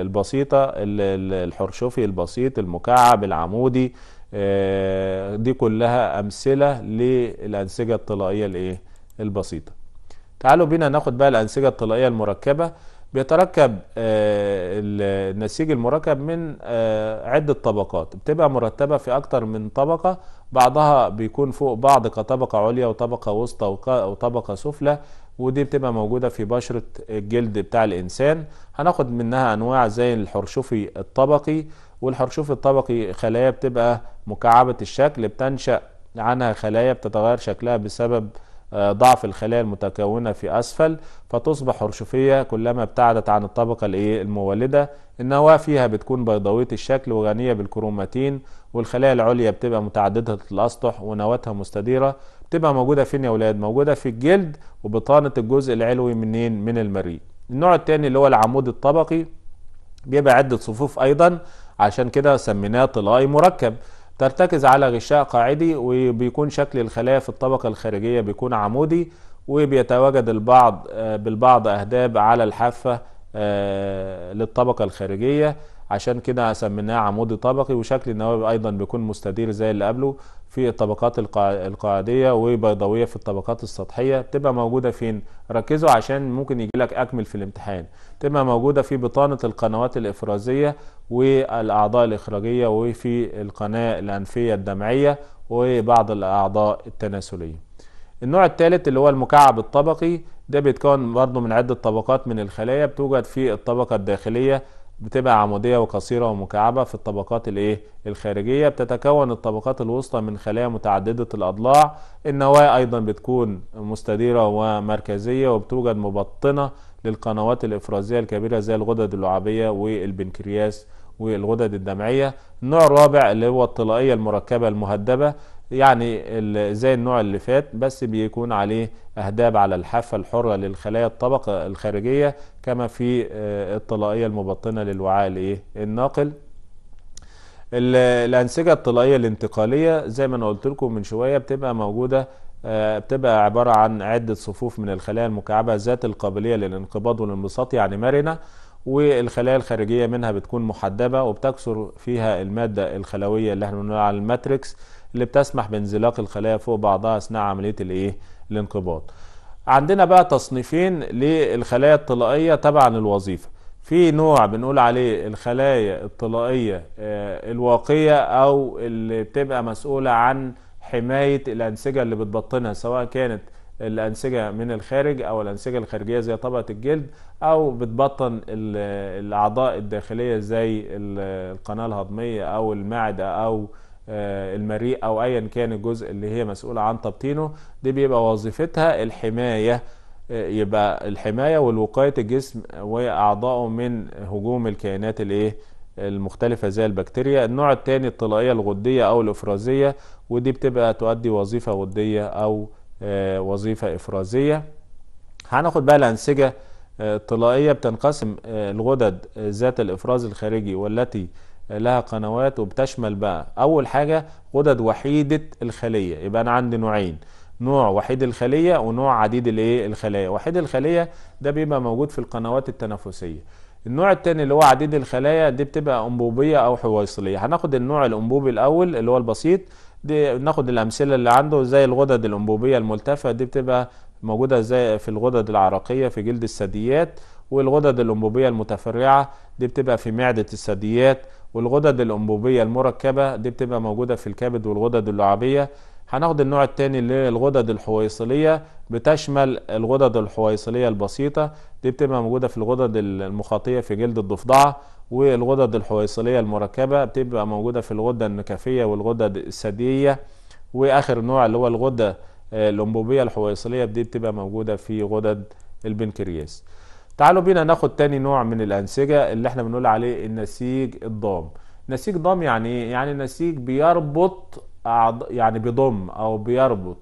البسيطة الحرشفي البسيط المكعب العمودي آه، دي كلها امثلة للانسجة الطلائية الايه البسيطة تعالوا بينا ناخد بقى الانسجة الطلائية المركبة بيتركب آه، النسيج المركب من آه، عدة طبقات بتبقى مرتبة في أكتر من طبقة بعضها بيكون فوق بعض كطبقة عليا وطبقة وسطى وطبقة سفلى ودي بتبقى موجودة في بشرة الجلد بتاع الإنسان هناخد منها أنواع زي الحرشفي الطبقي والحرشفي الطبقي خلايا بتبقى مكعبة الشكل بتنشأ عنها خلايا بتتغير شكلها بسبب آه، ضعف الخلايا المتكونة في أسفل فتصبح حرشفية كلما ابتعدت عن الطبقة المولدة النواة فيها بتكون بيضاوية الشكل وغنية بالكروماتين والخلايا العليا بتبقى متعددة الأسطح ونواتها مستديرة بتبقى موجودة فين يا ولاد؟ موجودة في الجلد وبطانة الجزء العلوي منين؟ من المريء. النوع الثاني اللي هو العمود الطبقي بيبقى عدة صفوف أيضا عشان كده سميناه طلائي مركب ترتكز على غشاء قاعدي وبيكون شكل الخلايا في الطبقة الخارجية بيكون عمودي وبيتواجد البعض آه، بالبعض أهداب على الحافة آه، للطبقة الخارجية عشان كده سميناه عمودي طبقي وشكل النواه ايضا بيكون مستدير زي اللي قبله في الطبقات القاعديه وبيضاويه في الطبقات السطحيه بتبقى موجوده فين ركزوا عشان ممكن يجي لك اكمل في الامتحان تبقى موجوده في بطانه القنوات الافرازيه والاعضاء الاخراجيه وفي القناه الانفيه الدمعيه وبعض الاعضاء التناسليه النوع الثالث اللي هو المكعب الطبقي ده بيتكون برضه من عدة طبقات من الخلايا بتوجد في الطبقة الداخلية بتبقى عمودية وقصيرة ومكعبة في الطبقات الايه الخارجية بتتكون الطبقات الوسطى من خلايا متعددة الأضلاع النواة أيضا بتكون مستديرة ومركزية وبتوجد مبطنة للقنوات الإفرازية الكبيرة زي الغدد اللعابية والبنكرياس والغدد الدمعية النوع الرابع اللي هو الطلائية المركبة المهدبة يعني زي النوع اللي فات بس بيكون عليه أهداب على الحافة الحرة للخلايا الطبقة الخارجية كما في آه، الطلائية المبطنة للوعاء الناقل الأنسجة الطلائية الانتقالية زي ما أنا قلت لكم من شوية بتبقى موجودة آه، بتبقى عبارة عن عدة صفوف من الخلايا المكعبة ذات القابلية للانقباض والانبساط يعني مرنة والخلايا الخارجية منها بتكون محدبة وبتكسر فيها المادة الخلوية اللي احنا بنقول على الماتريكس اللي بتسمح بانزلاق الخلايا فوق بعضها اثناء عمليه الايه الانقباض عندنا بقى تصنيفين للخلايا الطلائيه تبعا للوظيفه في نوع بنقول عليه الخلايا الطلائيه آه، الواقيه او اللي بتبقى مسؤوله عن حمايه الانسجه اللي بتبطنها سواء كانت الانسجه من الخارج او الانسجه الخارجيه زي طبقه الجلد او بتبطن الاعضاء الداخليه زي القناه الهضميه او المعده او آه، المريء او ايا كان الجزء اللي هي مسؤوله عن تبطينه دي بيبقى وظيفتها الحمايه آه، يبقى الحمايه والوقايه الجسم واعضائه من هجوم الكائنات الايه المختلفة زي البكتيريا النوع الثاني الطلائية الغدية أو الإفرازية ودي بتبقى تؤدي وظيفة غدية أو آه، وظيفة إفرازية هناخد بقى الأنسجة الطلائية بتنقسم الغدد ذات الإفراز الخارجي والتي لها قنوات وبتشمل بقى اول حاجه غدد وحيده الخليه يبقى انا عندي نوعين نوع وحيد الخليه ونوع عديد الايه الخلايا وحيد الخليه ده بيبقى موجود في القنوات التنفسيه النوع التاني اللي هو عديد الخلايا دي بتبقى انبوبيه او حويصليه هناخد النوع الانبوبي الاول اللي هو البسيط دي ناخد الامثله اللي عنده زي الغدد الانبوبيه الملتفه دي بتبقى موجوده زي في الغدد العرقيه في جلد الثدييات والغدد الانبوبيه المتفرعه دي بتبقى في معده الثدييات والغدد الانبوبيه المركبه دي بتبقى موجوده في الكبد والغدد اللعابيه هناخد النوع الثاني اللي هي الغدد الحويصليه بتشمل الغدد الحويصليه البسيطه دي بتبقى موجوده في الغدد المخاطيه في جلد الضفدعه والغدد الحويصليه المركبه بتبقى موجوده في الغده النكفيه والغدد الثدييه واخر نوع اللي هو الغده آه، الانبوبيه الحويصليه دي بتبقى موجوده في غدد البنكرياس تعالوا بينا ناخد تاني نوع من الأنسجة اللي احنا بنقول عليه النسيج الضام نسيج ضام يعني ايه؟ يعني نسيج بيربط أعضاء يعني بيضم أو بيربط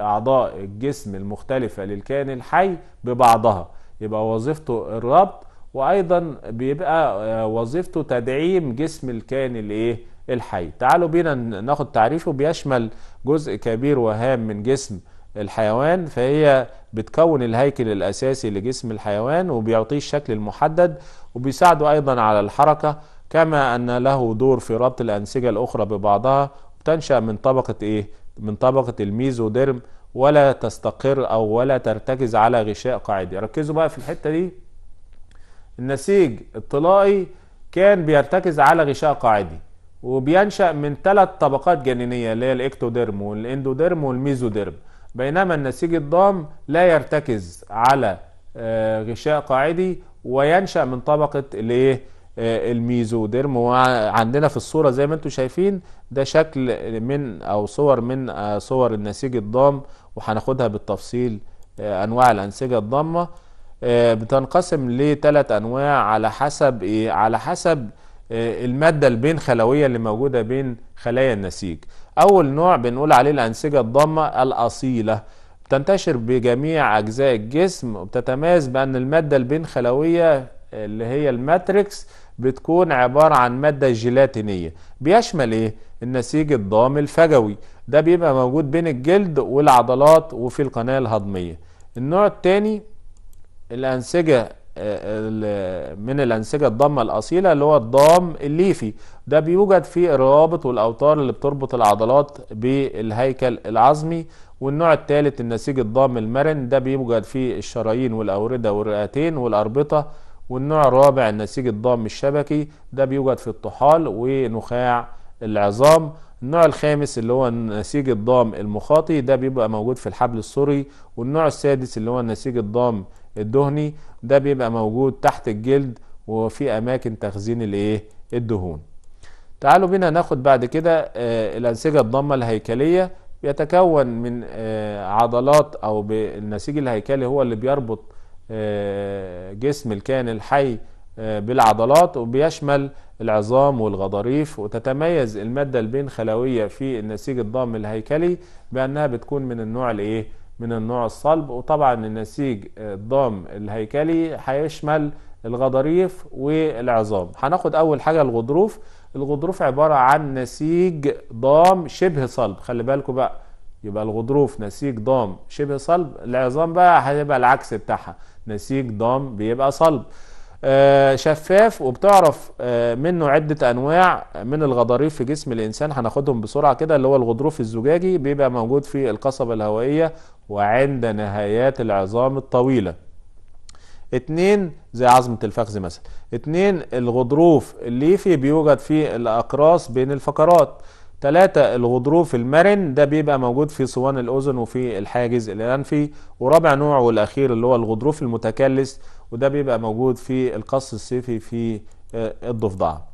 أعضاء الجسم المختلفة للكائن الحي ببعضها يبقى وظيفته الربط وأيضا بيبقى آه، وظيفته تدعيم جسم الكائن الايه؟ الحي تعالوا بينا ناخد تعريفه بيشمل جزء كبير وهام من جسم الحيوان فهي بتكون الهيكل الأساسي لجسم الحيوان وبيعطيه الشكل المحدد وبيساعده أيضا على الحركة كما أن له دور في ربط الأنسجة الأخرى ببعضها تنشأ من طبقة إيه؟ من طبقة الميزوديرم ولا تستقر أو ولا ترتكز على غشاء قاعدي ركزوا بقى في الحتة دي النسيج الطلائي كان بيرتكز على غشاء قاعدي وبينشأ من ثلاث طبقات جنينية اللي هي الإكتوديرم والإندوديرم والميزوديرم بينما النسيج الضام لا يرتكز على آه، غشاء قاعدي وينشأ من طبقة الايه آه، الميزوديرم وعندنا في الصورة زي ما انتم شايفين ده شكل من او صور من آه، صور النسيج الضام وهناخدها بالتفصيل انواع الانسجة الضامة بتنقسم لثلاث انواع على حسب ايه على حسب المادة البين خلوية اللي موجودة بين خلايا النسيج اول نوع بنقول عليه الانسجه الضامه الاصيله بتنتشر بجميع اجزاء الجسم وبتتميز بان الماده البين خلويه اللي هي الماتريكس بتكون عباره عن ماده جيلاتينيه بيشمل ايه النسيج الضام الفجوي ده بيبقى موجود بين الجلد والعضلات وفي القناه الهضميه النوع الثاني الانسجه من الأنسجة الضامة الأصيلة اللي هو الضام الليفي ده بيوجد في الروابط والأوتار اللي بتربط العضلات بالهيكل العظمي والنوع الثالث النسيج الضام المرن ده بيوجد في الشرايين والأوردة والرئتين والأربطة والنوع الرابع النسيج الضام الشبكي ده بيوجد في الطحال ونخاع العظام النوع الخامس اللي هو النسيج الضام المخاطي ده بيبقى موجود في الحبل السري والنوع السادس اللي هو النسيج الضام الدهني ده بيبقى موجود تحت الجلد وفي اماكن تخزين الايه الدهون تعالوا بينا ناخد بعد كده آه، الانسجه الضمه الهيكليه بيتكون من آه، عضلات او النسيج الهيكلي هو اللي بيربط آه، جسم الكائن الحي بالعضلات وبيشمل العظام والغضاريف وتتميز الماده البين خلويه في النسيج الضام الهيكلي بانها بتكون من النوع الايه من النوع الصلب وطبعا النسيج الضام الهيكلي هيشمل الغضاريف والعظام هناخد اول حاجه الغضروف الغضروف عباره عن نسيج ضام شبه صلب خلي بالكوا بقى يبقى الغضروف نسيج ضام شبه صلب العظام بقى هيبقى العكس بتاعها نسيج ضام بيبقى صلب آه، شفاف وبتعرف آه، منه عدة أنواع من الغضاريف في جسم الإنسان هناخدهم بسرعة كده اللي هو الغضروف الزجاجي بيبقى موجود في القصبة الهوائية وعند نهايات العظام الطويلة اتنين زي عظمة الفخذ مثلا اتنين الغضروف الليفي بيوجد في الأقراص بين الفقرات تلاتة الغضروف المرن ده بيبقى موجود في صوان الأذن وفي الحاجز الأنفي ورابع نوع والأخير اللي هو الغضروف المتكلس وده بيبقى موجود في القص السيفي في آه، الضفدعه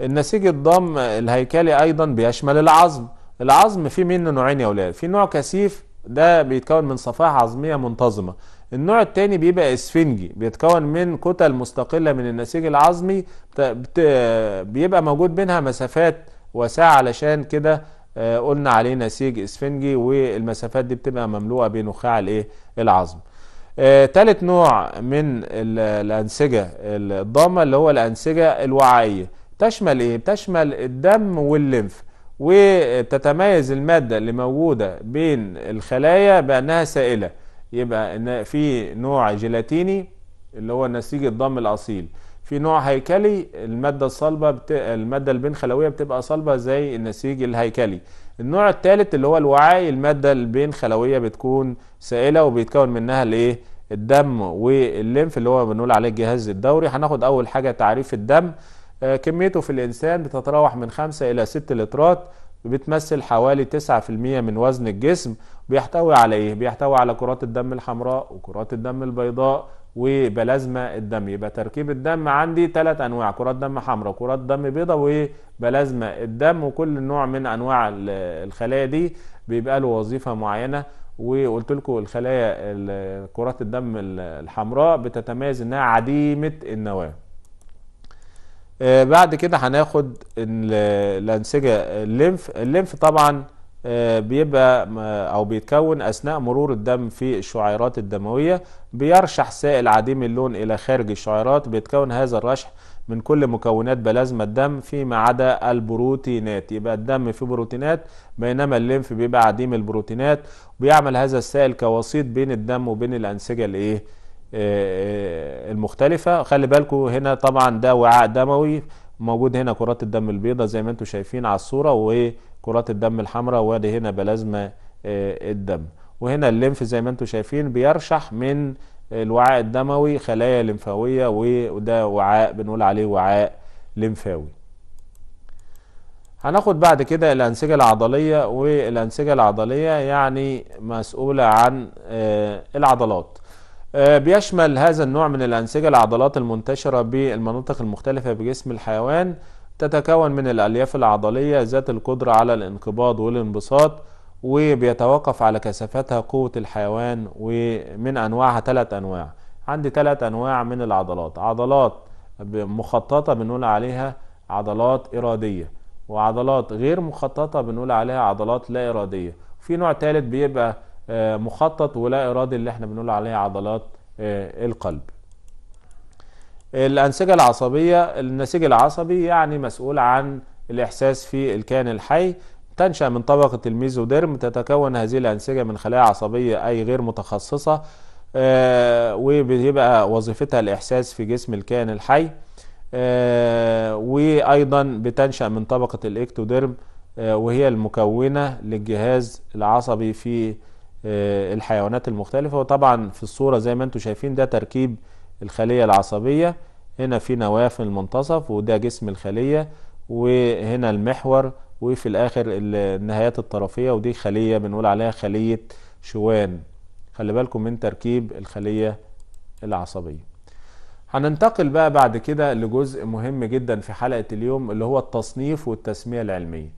النسيج الضم الهيكلي ايضا بيشمل العظم العظم فيه منه نوعين يا اولاد في نوع كثيف ده بيتكون من صفائح عظميه منتظمه النوع التاني بيبقى اسفنجي بيتكون من كتل مستقله من النسيج العظمي بيبقى موجود بينها مسافات واسعه علشان كده آه، قلنا عليه نسيج اسفنجي والمسافات دي بتبقى مملوءه بنخاع الايه العظم ثالث آه، نوع من الأنسجة الضامة اللي هو الأنسجة الوعائية تشمل إيه؟ تشمل الدم والليمف وتتميز المادة اللي موجودة بين الخلايا بأنها سائلة يبقى ان في نوع جيلاتيني اللي هو نسيج الضم الأصيل في نوع هيكلي المادة الصلبة بت... المادة خلويه بتبقى صلبة زي النسيج الهيكلي النوع الثالث اللي هو الوعائي المادة البين خلويه بتكون سائلة وبيتكون منها الايه الدم والليمف اللي هو بنقول عليه الجهاز الدوري هناخد اول حاجه تعريف الدم آه، كميته في الانسان بتتراوح من 5 الى 6 لترات بتمثل حوالي 9% من وزن الجسم بيحتوي على ايه بيحتوي على كرات الدم الحمراء وكرات الدم البيضاء وبلازما الدم يبقى تركيب الدم عندي ثلاث انواع كرات دم حمراء كرات دم بيضاء وبلازما الدم وكل نوع من انواع الخلايا دي بيبقى له وظيفه معينه وقلت لكم الخلايا كرات الدم الحمراء بتتميز انها عديمه النواه آه، بعد كده هناخد الانسجه الليمف الليمف طبعا آه، بيبقى او بيتكون اثناء مرور الدم في الشعيرات الدمويه بيرشح سائل عديم اللون الى خارج الشعيرات بيتكون هذا الرشح من كل مكونات بلازما الدم فيما عدا البروتينات يبقى الدم فيه بروتينات بينما الليمف بيبقى عديم البروتينات وبيعمل هذا السائل كوسيط بين الدم وبين الأنسجة الايه آه، آه، المختلفة خلي بالكوا هنا طبعا ده وعاء دموي موجود هنا كرات الدم البيضاء زي ما انتم شايفين على الصورة وكرات الدم الحمراء وادي هنا بلازما آه، الدم وهنا الليمف زي ما انتم شايفين بيرشح من الوعاء الدموي خلايا لمفاوية وده وعاء بنقول عليه وعاء لمفاوي هناخد بعد كده الأنسجة العضلية والأنسجة العضلية يعني مسؤولة عن آه، العضلات آه، بيشمل هذا النوع من الأنسجة العضلات المنتشرة بالمناطق المختلفة بجسم الحيوان تتكون من الألياف العضلية ذات القدرة على الانقباض والانبساط وبيتوقف على كثافتها قوة الحيوان ومن أنواعها ثلاث أنواع عندي ثلاث أنواع من العضلات عضلات مخططة بنقول عليها عضلات إرادية وعضلات غير مخططة بنقول عليها عضلات لا إرادية في نوع ثالث بيبقى آه، مخطط ولا إرادي اللي احنا بنقول عليها عضلات آه، القلب الأنسجة العصبية النسيج العصبي يعني مسؤول عن الإحساس في الكائن الحي تنشأ من طبقة الميزوديرم تتكون هذه الأنسجة من خلايا عصبية أي غير متخصصة آه، وبيبقى وظيفتها الإحساس في جسم الكائن الحي آه، وأيضا بتنشأ من طبقة الإكتوديرم آه، وهي المكونة للجهاز العصبي في الحيوانات المختلفة وطبعا في الصورة زي ما انتم شايفين ده تركيب الخلية العصبية هنا في نواة في المنتصف وده جسم الخلية وهنا المحور وفي الاخر النهايات الطرفيه ودي خليه بنقول عليها خليه شوان خلي بالكم من تركيب الخليه العصبيه هننتقل بقى بعد كده لجزء مهم جدا في حلقه اليوم اللي هو التصنيف والتسميه العلميه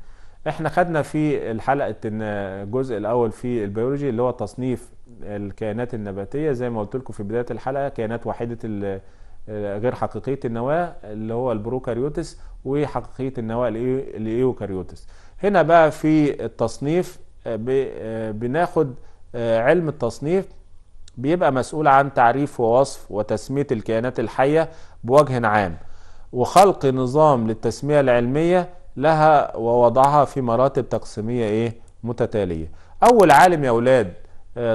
احنا خدنا في الحلقه الجزء الاول في البيولوجي اللي هو تصنيف الكائنات النباتيه زي ما قلت لكم في بدايه الحلقه كائنات وحيده غير حقيقيه النواه اللي هو البروكاريوتس وحقيقيه النواه الايوكاريوتس هنا بقى في التصنيف آه، آه، بناخد آه، علم التصنيف بيبقى مسؤول عن تعريف ووصف وتسميه الكائنات الحيه بوجه عام وخلق نظام للتسميه العلميه لها ووضعها في مراتب تقسيميه ايه متتاليه اول عالم يا اولاد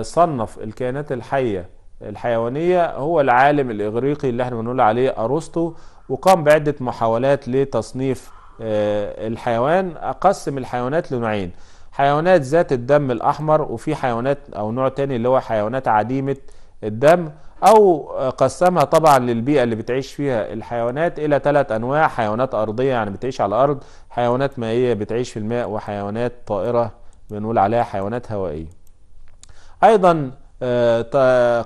صنف الكائنات الحيه الحيوانية هو العالم الإغريقي اللي احنا بنقول عليه أرسطو وقام بعدة محاولات لتصنيف آه، الحيوان أقسم الحيوانات لنوعين حيوانات ذات الدم الأحمر وفي حيوانات أو نوع تاني اللي هو حيوانات عديمة الدم أو قسمها طبعا للبيئة اللي بتعيش فيها الحيوانات إلى ثلاث أنواع حيوانات أرضية يعني بتعيش على الأرض حيوانات مائية بتعيش في الماء وحيوانات طائرة بنقول عليها حيوانات هوائية أيضا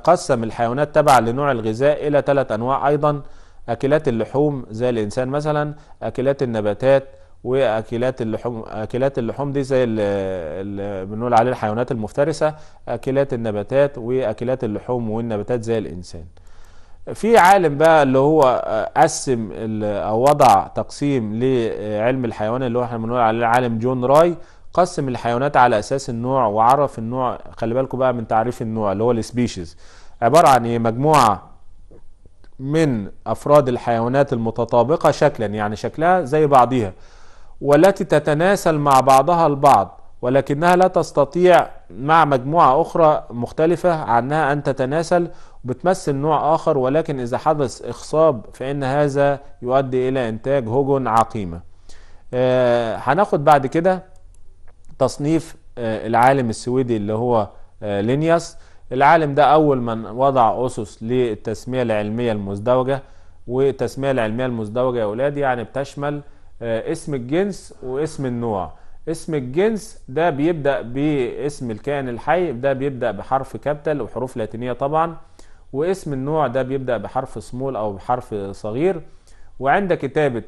قسم الحيوانات تبعا لنوع الغذاء إلى ثلاث أنواع أيضا أكلات اللحوم زي الإنسان مثلا أكلات النباتات واكلات اللحوم اكلات اللحوم دي زي اللي بنقول عليه الحيوانات المفترسه اكلات النباتات واكلات اللحوم والنباتات زي الانسان في عالم بقى اللي هو قسم او وضع تقسيم لعلم الحيوان اللي هو احنا بنقول عليه العالم جون راي قسم الحيوانات على اساس النوع وعرف النوع خلي بالكم بقى من تعريف النوع اللي هو السبيشيز عباره عن ايه مجموعه من افراد الحيوانات المتطابقه شكلا يعني شكلها زي بعضها والتي تتناسل مع بعضها البعض ولكنها لا تستطيع مع مجموعة أخرى مختلفة عنها أن تتناسل بتمثل نوع آخر ولكن إذا حدث إخصاب فإن هذا يؤدي إلى إنتاج هجن عقيمة آه، هناخد بعد كده تصنيف آه، العالم السويدي اللي هو آه، لينياس العالم ده أول من وضع أسس للتسمية العلمية المزدوجة والتسمية العلمية المزدوجة يا أولاد يعني بتشمل آه، اسم الجنس واسم النوع اسم الجنس ده بيبدأ باسم الكائن الحي ده بيبدأ بحرف كابيتال وحروف لاتينية طبعا واسم النوع ده بيبدأ بحرف سمول أو بحرف صغير وعند كتابة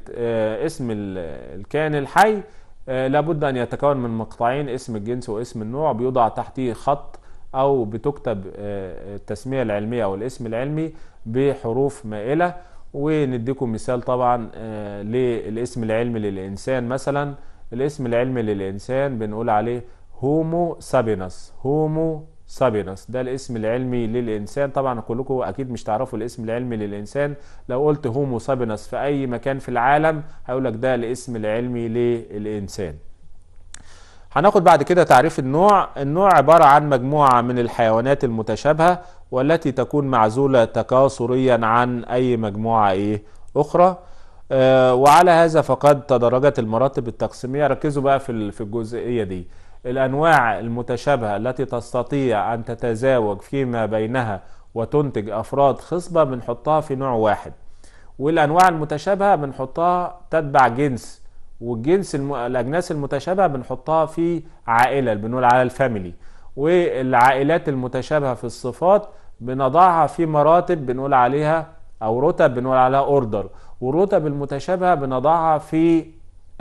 اسم الكائن الحي آه، لابد أن يتكون من مقطعين اسم الجنس واسم النوع بيوضع تحته خط أو بتكتب آه، التسمية العلمية أو الاسم العلمي بحروف مائلة ونديكم مثال طبعا آه، للاسم العلمي للإنسان مثلا الاسم العلمي للإنسان بنقول عليه هومو سابينس هومو سابينس ده الاسم العلمي للإنسان طبعا كلكم أكيد مش تعرفوا الاسم العلمي للإنسان لو قلت هومو سابينس في أي مكان في العالم هيقول لك ده الاسم العلمي للإنسان هناخد بعد كده تعريف النوع النوع عبارة عن مجموعة من الحيوانات المتشابهة والتي تكون معزولة تكاثريا عن أي مجموعة إيه أخرى آه، وعلى هذا فقد تدرجت المراتب التقسيمية ركزوا بقى في الجزئية دي الأنواع المتشابهة التي تستطيع أن تتزاوج فيما بينها وتنتج أفراد خصبة بنحطها في نوع واحد والأنواع المتشابهة بنحطها تتبع جنس والجنس الم... الأجناس المتشابهة بنحطها في عائلة بنقول على الفاميلي والعائلات المتشابهة في الصفات بنضعها في مراتب بنقول عليها أو رتب بنقول عليها أوردر والرتب المتشابهة بنضعها في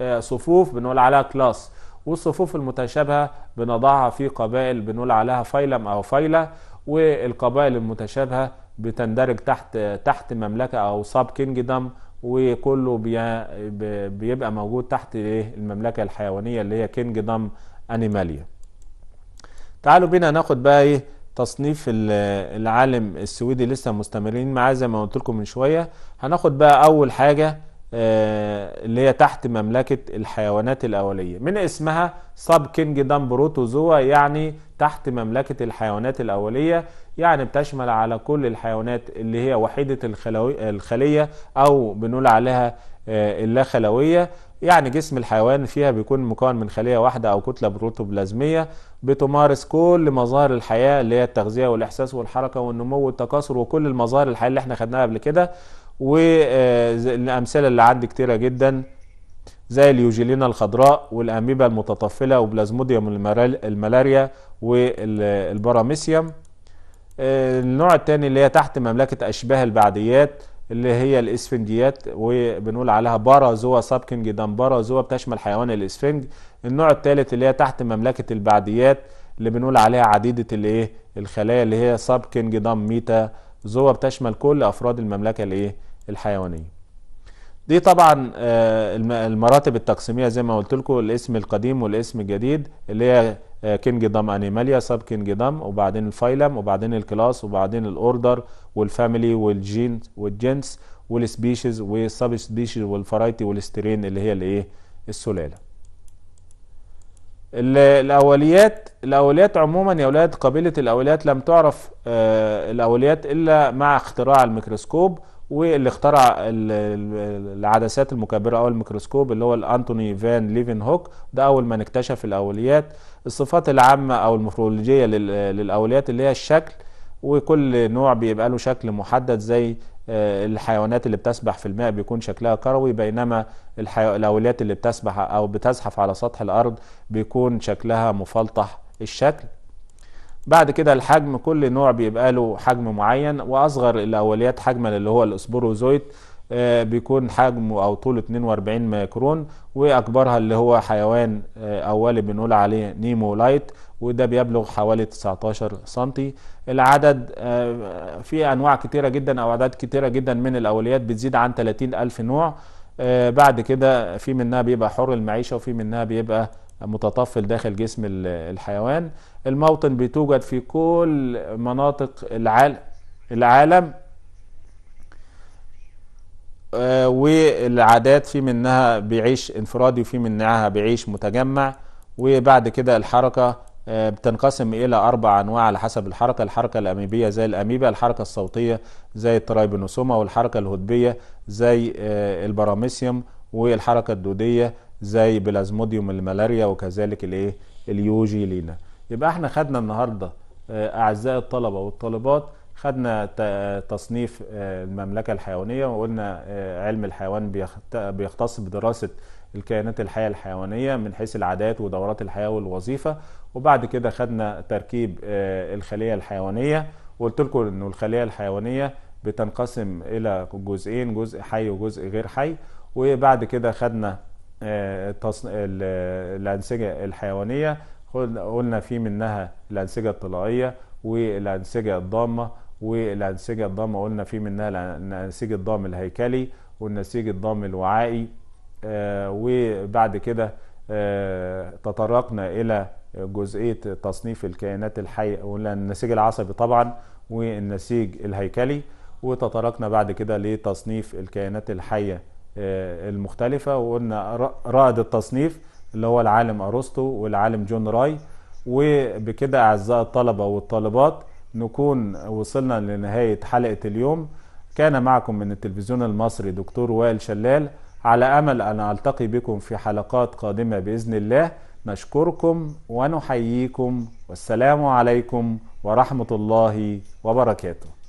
آه، صفوف بنقول عليها كلاس والصفوف المتشابهة بنضعها في قبائل بنقول عليها فيلم أو فيلة والقبائل المتشابهة بتندرج تحت تحت مملكة أو ساب كينجدم وكله بيبقى موجود تحت إيه؟ المملكة الحيوانية اللي هي كينجدم أنيماليا تعالوا بينا ناخد بقى ايه تصنيف العالم السويدي لسه مستمرين معاه زي ما قلت لكم من شويه هناخد بقى اول حاجه اللي هي تحت مملكة الحيوانات الأولية من اسمها سب كينجدم بروتوزوا يعني تحت مملكة الحيوانات الأولية يعني بتشمل على كل الحيوانات اللي هي وحيدة الخلية أو بنقول عليها آه، اللا خلوية يعني جسم الحيوان فيها بيكون مكون من خلية واحدة أو كتلة بروتوبلازمية بتمارس كل مظاهر الحياة اللي هي التغذية والإحساس والحركة والنمو والتكاثر وكل المظاهر الحياة اللي احنا خدناها قبل كده والامثله اللي عندي كتيره جدا زي اليوجيلينا الخضراء والاميبا المتطفله وبلازموديوم الملاريا والباراميسيوم النوع الثاني اللي هي تحت مملكه اشباه البعديات اللي هي الاسفنجيات وبنقول عليها بارازوا سابكنج بارازوا بتشمل حيوان الاسفنج النوع الثالث اللي هي تحت مملكه البعديات اللي بنقول عليها عديده الايه الخلايا اللي هي سابكنج دم ميتا زوا بتشمل كل افراد المملكه الايه الحيوانيه دي طبعا آه، المراتب التقسيميه زي ما قلت لكم الاسم القديم والاسم الجديد اللي هي آه، كينج دام انيماليا سب كينج دام وبعدين الفايلم وبعدين الكلاس وبعدين الاوردر والفاميلي والجين والجنس والسبيشيز والسب سبيشيز والفرايتي والسترين اللي هي الايه السلاله الاوليات الاوليات عموما يا اولاد قبيله الاوليات لم تعرف آه، الاوليات الا مع اختراع الميكروسكوب واللي اخترع العدسات المكبره او الميكروسكوب اللي هو الانتوني فان ليفن هوك ده اول من اكتشف الاوليات الصفات العامه او المورفولوجيه للاوليات اللي هي الشكل وكل نوع بيبقى له شكل محدد زي آه، الحيوانات اللي بتسبح في الماء بيكون شكلها كروي بينما الاوليات اللي بتسبح او بتزحف على سطح الارض بيكون شكلها مفلطح الشكل بعد كده الحجم كل نوع بيبقى له حجم معين واصغر الاوليات حجما اللي هو الاسبوروزويت آه، بيكون حجمه او طوله 42 ميكرون واكبرها اللي هو حيوان آه، اولي بنقول عليه نيمو لايت وده بيبلغ حوالي 19 سنتي العدد آه، في انواع كتيره جدا او اعداد كتيره جدا من الاوليات بتزيد عن 30 الف نوع بعد كده في منها بيبقى حر المعيشه وفي منها بيبقى متطفل داخل جسم الحيوان الموطن بتوجد في كل مناطق العالم آه، والعادات في منها بيعيش انفرادي وفي منها بيعيش متجمع وبعد كده الحركة آه، بتنقسم إلى أربع أنواع على حسب الحركة الحركة الأميبية زي الأميبا الحركة الصوتية زي الترايبنوسوما والحركة الهدبية زي آه، البراميسيوم والحركة الدودية زي بلازموديوم الملاريا وكذلك اليوجي اليوجيلينا يبقى احنا خدنا النهارده آه، اعزائي الطلبه والطالبات خدنا تصنيف آه، المملكه الحيوانيه وقلنا آه، علم الحيوان بيختص بدراسه الكائنات الحيه الحيوانيه من حيث العادات ودورات الحياه والوظيفه وبعد كده خدنا تركيب الخليه الحيوانيه وقلت لكم انه الخليه الحيوانيه بتنقسم الى جزئين جزء حي وجزء غير حي وبعد كده خدنا الانسجه الحيوانيه قلنا في منها الأنسجة الطلائية والأنسجة الضامة والأنسجة الضامة قلنا في منها الأنسجة الضام الهيكلي والنسيج الضام الوعائي آه، وبعد كده آه، تطرقنا إلى جزئية تصنيف الكائنات الحية قلنا النسيج العصبي طبعا والنسيج الهيكلي وتطرقنا بعد كده لتصنيف الكائنات الحية آه، المختلفة وقلنا رائد التصنيف اللي هو العالم ارسطو والعالم جون راي وبكده اعزائي الطلبه والطالبات نكون وصلنا لنهايه حلقه اليوم كان معكم من التلفزيون المصري دكتور وائل شلال على امل ان التقي بكم في حلقات قادمه باذن الله نشكركم ونحييكم والسلام عليكم ورحمه الله وبركاته